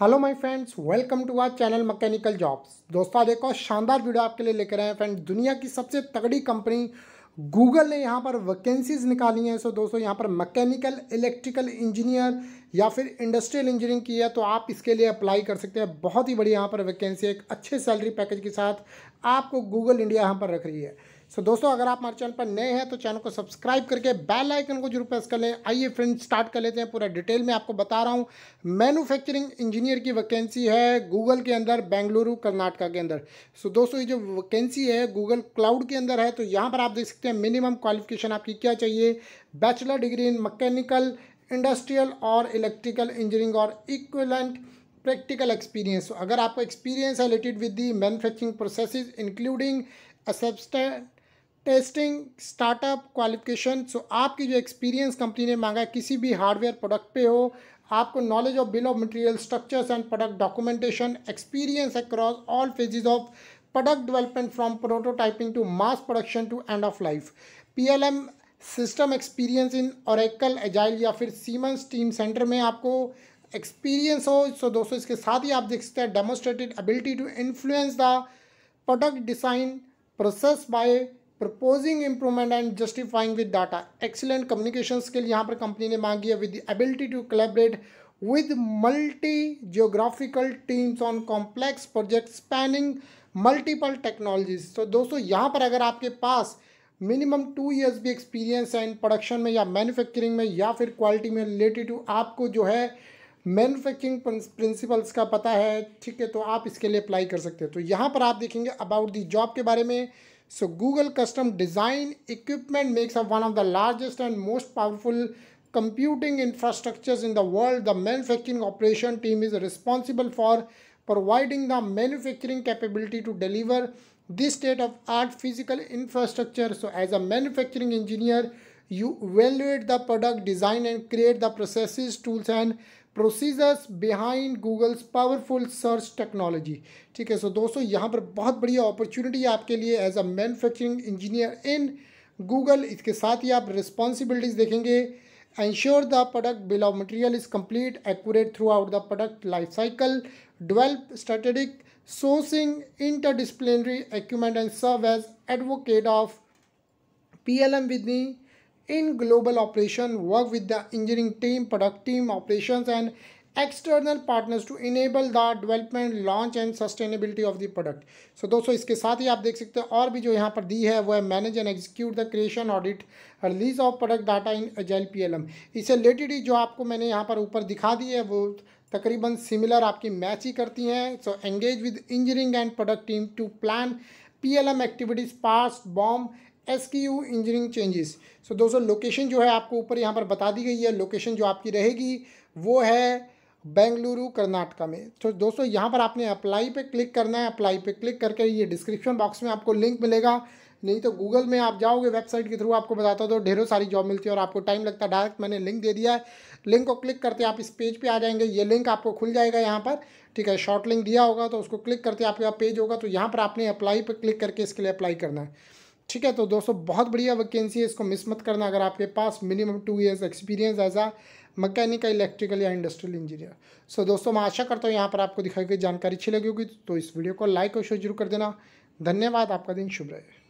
hello my friends welcome to our channel mechanical jobs दोस्तों आज एक और शानदार वीडियो आपके लिए लेकर आए हैं फ्रेंड्स दुनिया की सबसे तगड़ी कंपनी गूगल ने यहाँ पर वैकेंसीज निकाली हैं सो दोस्तों यहाँ पर मैकेनिकल इलेक्ट्रिकल इंजीनियर या फिर इंडस्ट्रियल इंजीनियरिंग की है तो आप इसके लिए अप्लाई कर सकते हैं बहुत ही बड़ी यहाँ पर वैकेंसी है एक अच्छे सैलरी पैकेज के साथ आपको गूगल इंडिया यहाँ पर रख रही है सो so, दोस्तों अगर आप हमारे चैनल पर नए हैं तो चैनल को सब्सक्राइब करके बेल आइकन को जरूर प्रेस कर लें आइए फ्रेंड्स स्टार्ट कर लेते हैं पूरा डिटेल में आपको बता रहा हूँ मैन्युफैक्चरिंग इंजीनियर की वैकेंसी है गूगल के अंदर बेंगलुरु कर्नाटका के अंदर सो so, दोस्तों ये जो वैकेंसी है गूगल क्लाउड के अंदर है तो यहाँ पर आप देख सकते हैं मिनिमम क्वालिफिकेशन आपकी क्या चाहिए bachelor degree in mechanical industrial और इलेक्ट्रिकल इंजीनियरिंग और इक्वलेंट प्रैक्टिकल एक्सपीरियंस अगर आपको एक्सपीरियंस है related with the manufacturing process including accepted testing startup qualification so आपकी जो एक्सपीरियंस कंपनी ने मांगा है किसी भी हार्डवेयर प्रोडक्ट पे हो आपको knowledge of bill of material structures and product documentation experience across all phases of product development from prototyping to mass production to end of life P system experience in Oracle Agile या फिर siemens team centre में आपको experience हो सो दोस्तों इसके साथ ही आप देख सकते हैं demonstrated ability to influence the product design process by proposing improvement and justifying with data excellent communication skill यहाँ पर कंपनी ने मांगी है with ability to collaborate with multi geographical teams on complex project spanning multiple technologies तो दोस्तों यहाँ पर अगर आपके पास मिनिमम टू ईयर्स भी एक्सपीरियंस है इन प्रोडक्शन में या मैन्युफैक्चरिंग में या फिर क्वालिटी में रिलेटेड टू आपको जो है मैनुफैक्चरिंग प्रिंसिपल्स का पता है ठीक है तो आप इसके लिए अप्लाई कर सकते हैं तो यहाँ पर आप देखेंगे अबाउट दी जॉब के बारे में so Google custom design equipment makes up one of the largest and most powerful computing infrastructures in the world the manufacturing operation team is responsible for providing the manufacturing capability to deliver this state of art physical infrastructure so as a manufacturing engineer you evaluate the product design and create the process tools and procedures behind Google's powerful search technology ठीक है सो दोस्तों यहाँ पर बहुत बढ़िया opportunity आपके लिए as a manufacturing engineer in Google इसके साथ ही आप रिस्पॉन्सिबिलिटीज देखेंगे ensure the product bill of material is complete accurate throughout the product life cycle develop strategic sourcing interdisciplinary acumen and serve as advocate of P L M within in global operation, work with the engineering team, product team, operations and external partners to enable the development launch and sustainability of the product so दोस्तों इसके साथ ही आप देख सकते हैं और भी जो यहाँ पर दी है वो है manage and execute the creation audit release of product data in Agile M इससे रिलेटेड ही जो आपको मैंने यहाँ पर ऊपर दिखा दी है वो तकरीबन सिमिलर आपकी मैच ही करती हैं so engage with engineering and product team to plan P L M activities pass bomb S key you engineering changes so दोस्तों लोकेशन जो है आपको ऊपर यहाँ पर बता दी गई है लोकेशन जो आपकी रहेगी वो है बेंगलुरु कर्नाटका में तो दोस्तों यहाँ पर आपने अप्लाई पे क्लिक करना है अप्लाई पे क्लिक करके ये डिस्क्रिप्शन बॉक्स में आपको लिंक मिलेगा नहीं तो गूगल में आप जाओगे वेबसाइट के थ्रू आपको बताता तो ढेरों सारी जॉब मिलती है और आपको टाइम लगता है डायरेक्ट मैंने लिंक दे दिया है लिंक को क्लिक करते आप इस पेज पे आ जाएंगे ये लिंक आपको खुल जाएगा यहाँ पर ठीक है शॉर्ट लिंक दिया होगा तो उसको क्लिक करते आपके पेज होगा तो यहाँ पर आपने अप्लाई पर क्लिक करके इसके लिए अप्लाई करना है ठीक है तो दोस्तों बहुत बढ़िया वैकेंसी है इसको मिस मत करना अगर आपके पास minimum two years experience as a mechanical electrical या इंडस्ट्रियल इंजीनियर सो दोस्तों मैं आशा करता हूँ यहाँ पर आपको दिखाई गई जानकारी अच्छी लगी होगी तो इस वीडियो को लाइक और शेयर जरूर कर देना धन्यवाद आपका दिन शुभ रहे